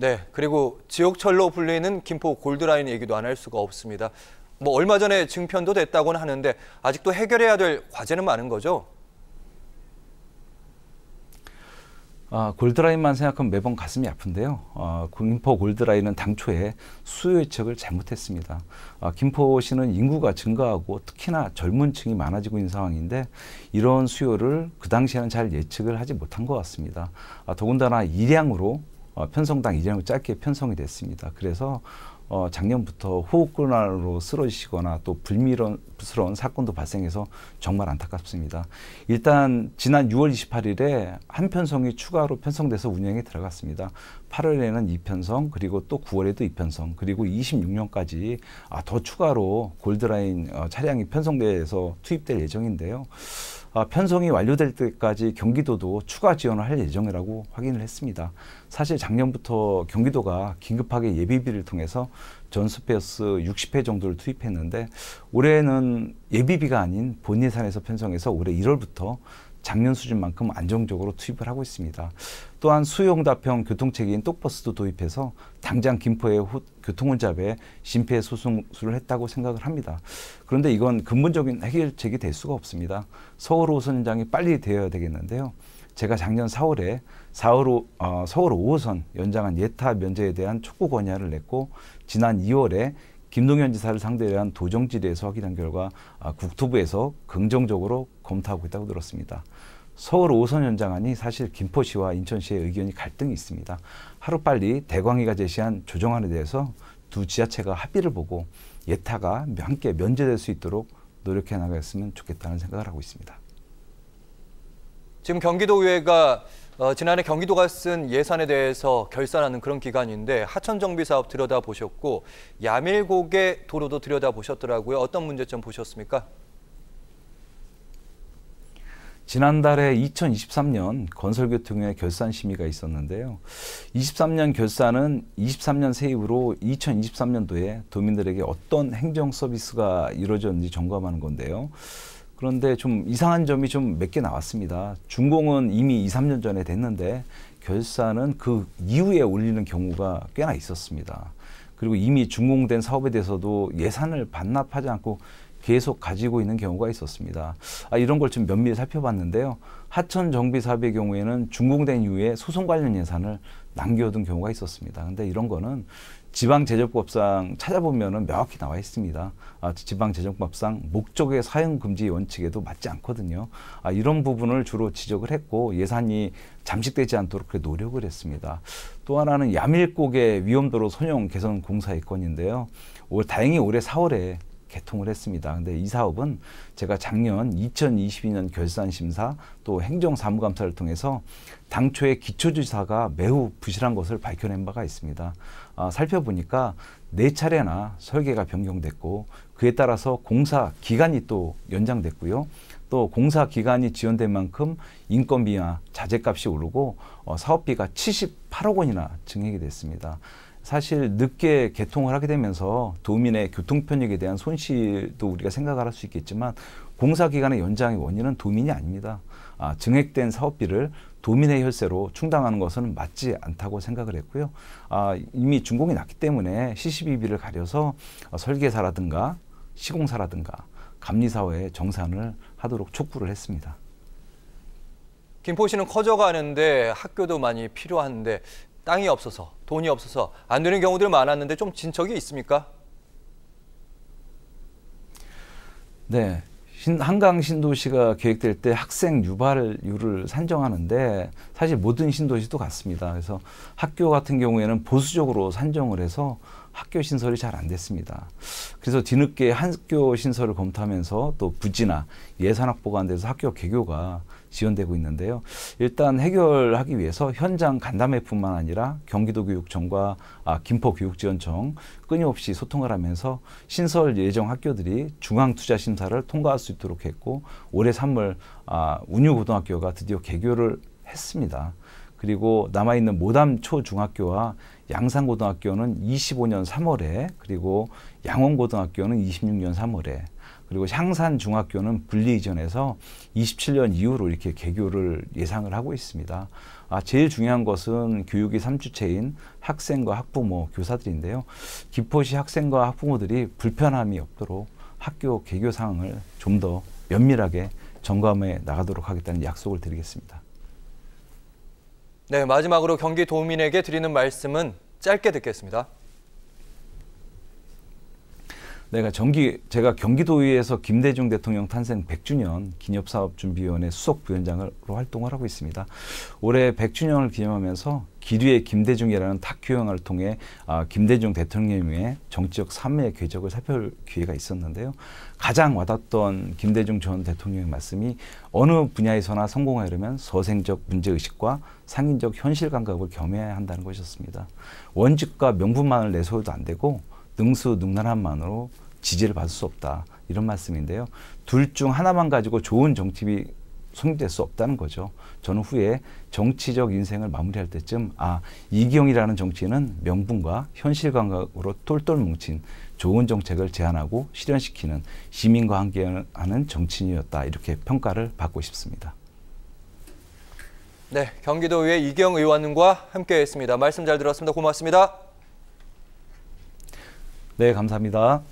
네, 그리고 지옥철로 불리는 김포 골드라인 얘기도 안 할 수가 없습니다. 뭐 얼마 전에 증편도 됐다고는 하는데 아직도 해결해야 될 과제는 많은 거죠. 아, 골드라인만 생각하면 매번 가슴이 아픈데요. 아, 김포 골드라인은 당초에 수요 예측을 잘못했습니다. 아, 김포시는 인구가 증가하고 특히나 젊은 층이 많아지고 있는 상황인데 이런 수요를 그 당시에는 잘 예측을 하지 못한 것 같습니다. 아, 더군다나 일량으로 어, 편성당 이전하고 짧게 편성이 됐습니다. 그래서 어, 작년부터 호흡곤란으로 쓰러지시거나 또 불미스러운 사건도 발생해서 정말 안타깝습니다. 일단 지난 6월 28일에 한 편성이 추가로 편성돼서 운영에 들어갔습니다. 8월에는 2편성 그리고 또 9월에도 2편성 그리고 26년까지 아, 더 추가로 골드라인 어, 차량이 편성돼서 투입될 예정인데요. 아, 편성이 완료될 때까지 경기도도 추가 지원을 할 예정이라고 확인을 했습니다. 사실 작년부터 경기도가 긴급하게 예비비를 통해서 전스페어스 60회 정도를 투입했는데 올해는 예비비가 아닌 본 예산에서 편성해서 올해 1월부터 작년 수준만큼 안정적으로 투입을 하고 있습니다. 또한 수요답형 교통체계인 똑버스도 도입해서 당장 김포의 교통혼잡에 심폐소생술을 했다고 생각을 합니다. 그런데 이건 근본적인 해결책이 될 수가 없습니다. 서울 5선장이 빨리 되어야 되겠는데요. 제가 작년 4월에 4월 어, 서울 5호선 연장한 예타 면제에 대한 촉구 건의안 냈고 지난 2월에 김동연 지사를 상대로 한 도정질의에서 확인한 결과 아, 국토부에서 긍정적으로 검토하고 있다고 들었습니다. 서울 5선 연장안이 사실 김포시와 인천시의 의견이 갈등이 있습니다. 하루빨리 대광이가 제시한 조정안에 대해서 두 지자체가 합의를 보고 예타가 함께 면제될 수 있도록 노력해 나가겠으면 좋겠다는 생각을 하고 있습니다. 지금 경기도의회가 어, 지난해 경기도가 쓴 예산에 대해서 결산하는 그런 기간인데 하천 정비 사업 들여다보셨고 야밀고개 도로도 들여다보셨더라고요. 어떤 문제점 보셨습니까? 지난달에 2023년 건설교통의 결산 심의가 있었는데요. 23년 결산은 23년 세입으로 2023년도에 도민들에게 어떤 행정 서비스가 이루어졌는지 점검하는 건데요. 그런데 좀 이상한 점이 좀 몇 개 나왔습니다. 준공은 이미 2, 3년 전에 됐는데 결산은 그 이후에 올리는 경우가 꽤나 있었습니다. 그리고 이미 준공된 사업에 대해서도 예산을 반납하지 않고 계속 가지고 있는 경우가 있었습니다. 아, 이런 걸 좀 면밀히 살펴봤는데요. 하천 정비 사업의 경우에는 준공된 이후에 소송 관련 예산을 남겨둔 경우가 있었습니다. 근데 이런 거는 지방재정법상 찾아보면 명확히 나와 있습니다. 아, 지방재정법상 목적의 사용금지 원칙에도 맞지 않거든요. 아, 이런 부분을 주로 지적을 했고 예산이 잠식되지 않도록 노력을 했습니다. 또 하나는 야밀곡의 위험도로 선용 개선 공사 의건인데요 다행히 올해 4월에 개통을 했습니다. 근데 이 사업은 제가 작년 2022년 결산 심사 또 행정 사무감사를 통해서 당초의 기초조사가 매우 부실한 것을 밝혀낸 바가 있습니다. 아, 살펴보니까 네 차례나 설계가 변경됐고 그에 따라서 공사 기간이 또 연장됐고요. 또 공사 기간이 지연된 만큼 인건비나 자재값이 오르고 어, 사업비가 78억 원이나 증액이 됐습니다. 사실 늦게 개통을 하게 되면서 도민의 교통 편익에 대한 손실도 우리가 생각을 할수 있겠지만 공사 기간의 연장의 원인은 도민이 아닙니다. 아, 증액된 사업비를 도민의 혈세로 충당하는 것은 맞지 않다고 생각을 했고요. 아, 이미 준공이 났기 때문에 CCBB를 가려서 설계사라든가 시공사라든가 감리사와의 정산을 하도록 촉구를 했습니다. 김포시는 커져가는데 학교도 많이 필요한데 땅이 없어서 돈이 없어서 안 되는 경우들이 많았는데 좀 진척이 있습니까? 네. 한강 신도시가 계획될 때 학생 유발율을 산정하는데 사실 모든 신도시도 같습니다. 그래서 학교 같은 경우에는 보수적으로 산정을 해서 학교 신설이 잘 안 됐습니다. 그래서 뒤늦게 학교 신설을 검토하면서 또 부지나 예산 확보가 안 돼서 학교 개교가 지원되고 있는데요. 일단 해결하기 위해서 현장 간담회뿐만 아니라 경기도교육청과 아, 김포교육지원청 끊임없이 소통을 하면서 신설 예정 학교들이 중앙투자심사를 통과할 수 있도록 했고 올해 3월 아, 운유고등학교가 드디어 개교를 했습니다. 그리고 남아있는 모담 초중학교와 양산고등학교는 25년 3월에 그리고 양원고등학교는 26년 3월에 그리고 향산 중학교는 분리 이전해서 27년 이후로 이렇게 개교를 예상을 하고 있습니다. 아, 제일 중요한 것은 교육이 3주체인 학생과 학부모, 교사들인데요. 기포시 학생과 학부모들이 불편함이 없도록 학교 개교 상황을 좀 더 면밀하게 점검해 나가도록 하겠다는 약속을 드리겠습니다. 네, 마지막으로 경기 도민에게 드리는 말씀은 짧게 듣겠습니다. 내가 전기 제가 경기도의회에서 김대중 대통령 탄생 100주년 기념사업준비위원회 수석 부위원장으로 활동을 하고 있습니다. 올해 100주년을 기념하면서 기류의 김대중이라는 탁 효영화를 통해 아, 김대중 대통령의 정치적 삶의 궤적을 살펴볼 기회가 있었는데요. 가장 와닿던 김대중 전 대통령의 말씀이 어느 분야에서나 성공하려면 서생적 문제의식과 상인적 현실 감각을 겸해야 한다는 것이었습니다. 원칙과 명분만을 내세워도 안 되고 능수능란함만으로 지지를 받을 수 없다. 이런 말씀인데요. 둘 중 하나만 가지고 좋은 정치비 성립될 수 없다는 거죠. 저는 후에 정치적 인생을 마무리할 때쯤 아 이기영이라는 정치인은 명분과 현실 감각으로 똘똘 뭉친 좋은 정책을 제안하고 실현시키는 시민과 함께하는 정치인이었다 이렇게 평가를 받고 싶습니다. 네, 경기도의회 이기영 의원과 함께했습니다. 말씀 잘 들었습니다. 고맙습니다. 네, 감사합니다.